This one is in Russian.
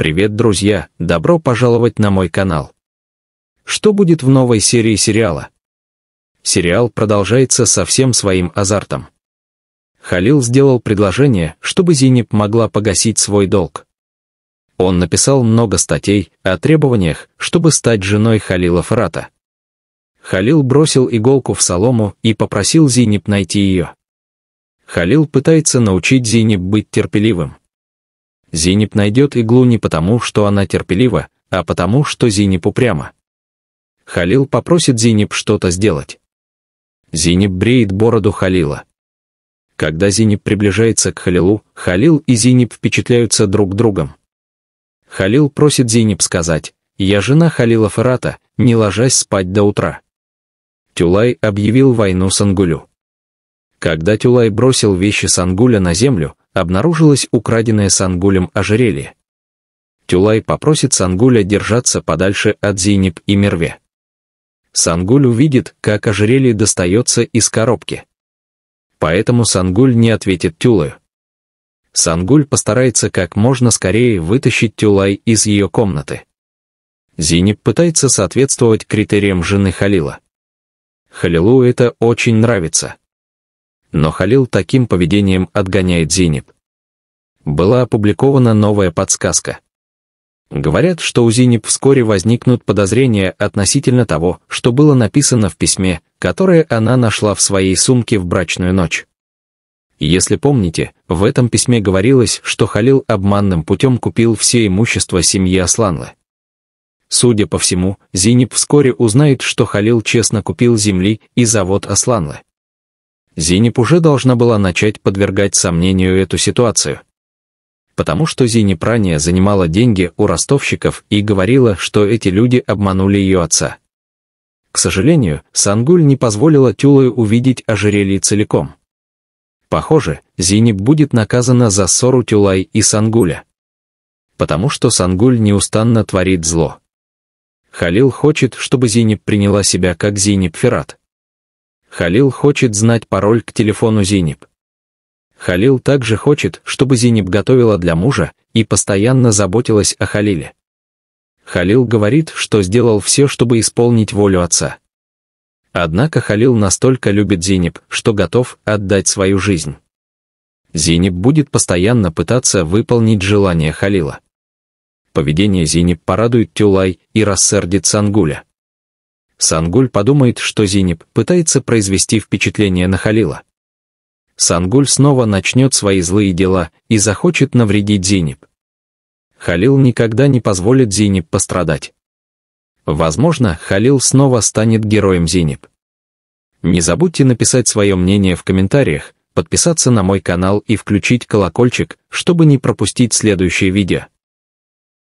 Привет, друзья! Добро пожаловать на мой канал. Что будет в новой серии сериала? Сериал продолжается со всем своим азартом. Халил сделал предложение, чтобы Зинеб могла погасить свой долг. Он написал много статей о требованиях, чтобы стать женой Халила Фрата. Халил бросил иголку в солому и попросил Зинеб найти ее. Халил пытается научить Зинеб быть терпеливым. Зенеп найдет иглу не потому, что она терпелива, а потому, что Зенеп упряма. Халил попросит Зенеп что-то сделать. Зенеп бреет бороду Халила. Когда Зенеп приближается к Халилу, Халил и Зенеп впечатляются друг другом. Халил просит Зенеп сказать, «Я жена Халила Ферата, не ложась спать до утра». Тюлай объявил войну Сангулю. Когда Тюлай бросил вещи Сангуля на землю, обнаружилось украденное Сангулем ожерелье. Тюлай попросит Сангуля держаться подальше от Зинеп и Мерве. Сангуль увидит, как ожерелье достается из коробки. Поэтому Сангуль не ответит Тюлаю. Сангуль постарается как можно скорее вытащить Тюлай из ее комнаты. Зинеб пытается соответствовать критериям жены Халила. Халилу это очень нравится но Халил таким поведением отгоняет Зинеб. Была опубликована новая подсказка. Говорят, что у Зинеб вскоре возникнут подозрения относительно того, что было написано в письме, которое она нашла в своей сумке в брачную ночь. Если помните, в этом письме говорилось, что Халил обманным путем купил все имущество семьи Асланлы. Судя по всему, Зиниб вскоре узнает, что Халил честно купил земли и завод Асланлы. Зенеп уже должна была начать подвергать сомнению эту ситуацию. Потому что Зенеп ранее занимала деньги у ростовщиков и говорила, что эти люди обманули ее отца. К сожалению, Сангуль не позволила Тюлою увидеть ожерелье целиком. Похоже, Зенеп будет наказана за ссору Тюлай и Сангуля. Потому что Сангуль неустанно творит зло. Халил хочет, чтобы Зенеп приняла себя как Зенеп Ферат. Халил хочет знать пароль к телефону Зиниб. Халил также хочет, чтобы Зиниб готовила для мужа и постоянно заботилась о Халиле. Халил говорит, что сделал все, чтобы исполнить волю отца. Однако Халил настолько любит Зиниб, что готов отдать свою жизнь. Зиниб будет постоянно пытаться выполнить желание Халила. Поведение Зиниб порадует Тюлай и рассердит Сангуля. Сангуль подумает, что Зинеп пытается произвести впечатление на Халила. Сангуль снова начнет свои злые дела и захочет навредить Зинеп. Халил никогда не позволит Зинеп пострадать. Возможно, Халил снова станет героем Зинеп. Не забудьте написать свое мнение в комментариях, подписаться на мой канал и включить колокольчик, чтобы не пропустить следующее видео.